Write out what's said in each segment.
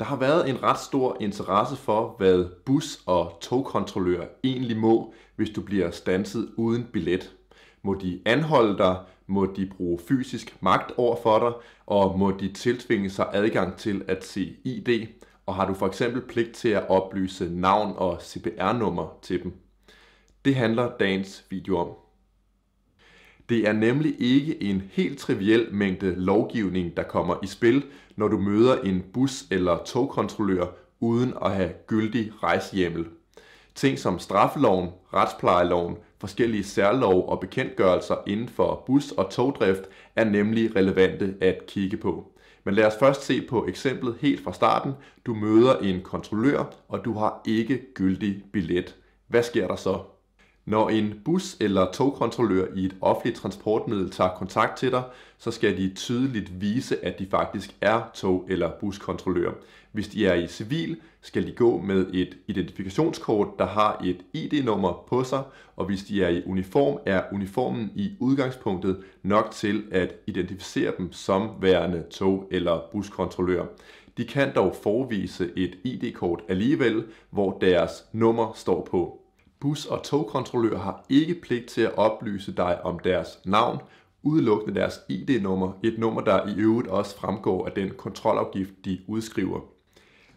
Der har været en ret stor interesse for, hvad bus- og togkontrollører egentlig må, hvis du bliver stanset uden billet. Må de anholde dig? Må de bruge fysisk magt over for dig? Og må de tiltvinge sig adgang til at se ID? Og har du for eksempel pligt til at oplyse navn og CPR-nummer til dem? Det handler dagens video om. Det er nemlig ikke en helt triviel mængde lovgivning, der kommer i spil, når du møder en bus- eller togkontrollør uden at have gyldig rejsehjemmel. Ting som straffeloven, retsplejeloven, forskellige særlov og bekendtgørelser inden for bus- og togdrift er nemlig relevante at kigge på. Men lad os først se på eksemplet helt fra starten. Du møder en kontrollør, og du har ikke gyldig billet. Hvad sker der så? Når en bus- eller togkontrollør i et offentligt transportmiddel tager kontakt til dig, så skal de tydeligt vise, at de faktisk er tog- eller buskontrollør. Hvis de er i civil, skal de gå med et identifikationskort, der har et ID-nummer på sig, og hvis de er i uniform, er uniformen i udgangspunktet nok til at identificere dem som værende tog- eller buskontrollør. De kan dog forvise et ID-kort alligevel, hvor deres nummer står på. Bus- og togkontrollører har ikke pligt til at oplyse dig om deres navn, udelukkende deres ID-nummer, et nummer, der i øvrigt også fremgår af den kontrolafgift, de udskriver.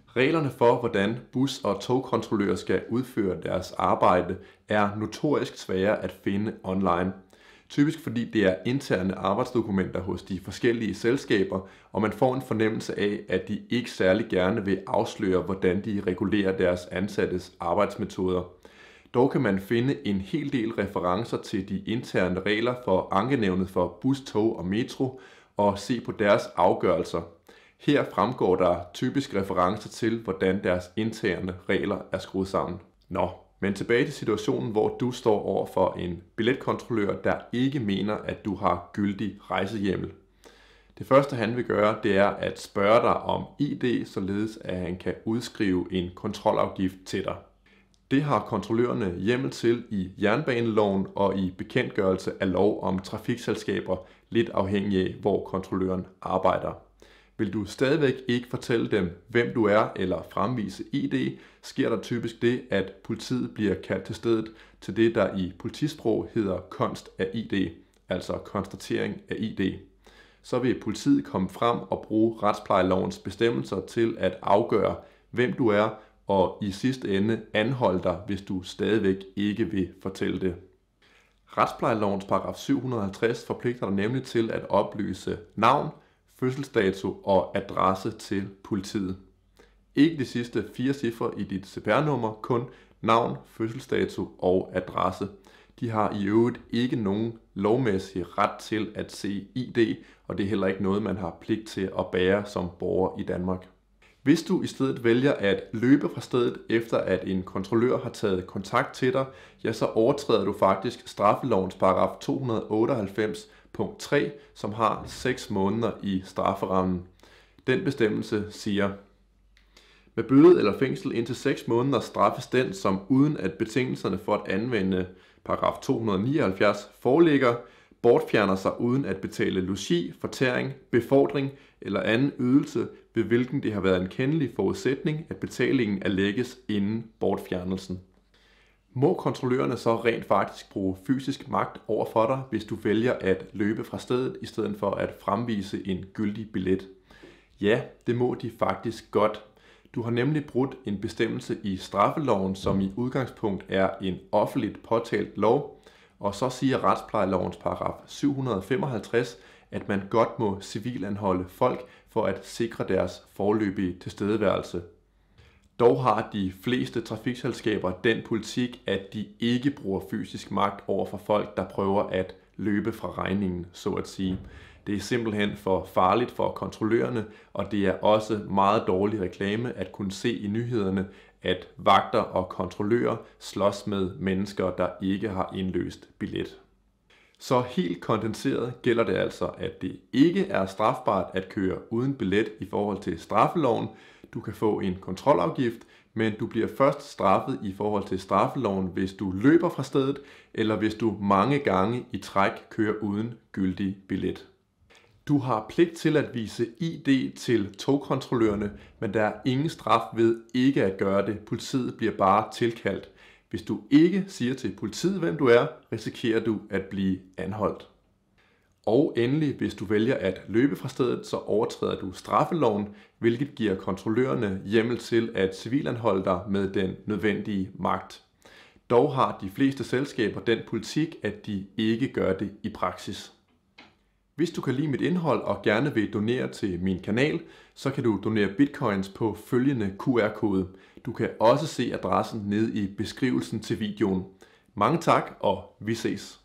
Reglerne for, hvordan bus- og togkontrollører skal udføre deres arbejde, er notorisk svære at finde online. Typisk fordi det er interne arbejdsdokumenter hos de forskellige selskaber, og man får en fornemmelse af, at de ikke særlig gerne vil afsløre, hvordan de regulerer deres ansattes arbejdsmetoder. Dog kan man finde en hel del referencer til de interne regler for ankenævnet for bus, tog og metro og se på deres afgørelser. Her fremgår der typisk referencer til, hvordan deres interne regler er skruet sammen. Nå, men tilbage til situationen, hvor du står over for en billetkontrollør, der ikke mener, at du har gyldig rejsehjemmel. Det første han vil gøre, det er at spørge dig om ID, således at han kan udskrive en kontrolafgift til dig. Det har kontrollørerne hjemmel til i jernbaneloven og i bekendtgørelse af lov om trafikselskaber, lidt afhængig af, hvor kontrolløren arbejder. Vil du stadigvæk ikke fortælle dem, hvem du er eller fremvise ID, sker der typisk det, at politiet bliver kaldt til stedet til det, der i politisprog hedder konst af ID, altså konstatering af ID. Så vil politiet komme frem og bruge retsplejelovens bestemmelser til at afgøre, hvem du er og i sidste ende anholde dig, hvis du stadigvæk ikke vil fortælle det. Retsplejelovens paragraf 750 forpligter dig nemlig til at oplyse navn, fødselsdato og adresse til politiet. Ikke de sidste fire cifre i dit CPR-nummer, kun navn, fødselsdato og adresse. De har i øvrigt ikke nogen lovmæssig ret til at se ID, og det er heller ikke noget, man har pligt til at bære som borger i Danmark. Hvis du i stedet vælger at løbe fra stedet efter at en kontrollør har taget kontakt til dig, ja, så overtræder du faktisk straffelovens paragraf 298 punkt 3, som har 6 måneder i strafferammen. Den bestemmelse siger, med bøde eller fængsel indtil 6 måneder straffes den, som uden at betingelserne for at anvende paragraf 279 foreligger, bortfjerner sig uden at betale logi, fortæring, befordring eller anden ydelse, ved hvilken det har været en kendelig forudsætning, at betalingen lægges inden bortfjernelsen. Må kontrollørerne så rent faktisk bruge fysisk magt over for dig, hvis du vælger at løbe fra stedet, i stedet for at fremvise en gyldig billet? Ja, det må de faktisk godt. Du har nemlig brudt en bestemmelse i straffeloven, som i udgangspunkt er en offentligt påtalt lov, og så siger retsplejelovens paragraf 755, at man godt må civilanholde folk for at sikre deres forløbige tilstedeværelse. Dog har de fleste trafikselskaber den politik, at de ikke bruger fysisk magt over for folk, der prøver at løbe fra regningen, så at sige. Det er simpelthen for farligt for kontrollørerne, og det er også meget dårlig reklame at kunne se i nyhederne, at vagter og kontrollører slås med mennesker, der ikke har indløst billet. Så helt kondenseret gælder det altså, at det ikke er strafbart at køre uden billet i forhold til straffeloven, du kan få en kontrolafgift, men du bliver først straffet i forhold til straffeloven, hvis du løber fra stedet, eller hvis du mange gange i træk kører uden gyldig billet. Du har pligt til at vise ID til togkontrollørerne, men der er ingen straf ved ikke at gøre det. Politiet bliver bare tilkaldt. Hvis du ikke siger til politiet, hvem du er, risikerer du at blive anholdt. Og endelig, hvis du vælger at løbe fra stedet, så overtræder du straffeloven, hvilket giver kontrollørerne hjemmel til at civilanholde dig med den nødvendige magt. Dog har de fleste selskaber den politik, at de ikke gør det i praksis. Hvis du kan lide mit indhold og gerne vil donere til min kanal, så kan du donere bitcoins på følgende QR-kode. Du kan også se adressen nede i beskrivelsen til videoen. Mange tak, og vi ses.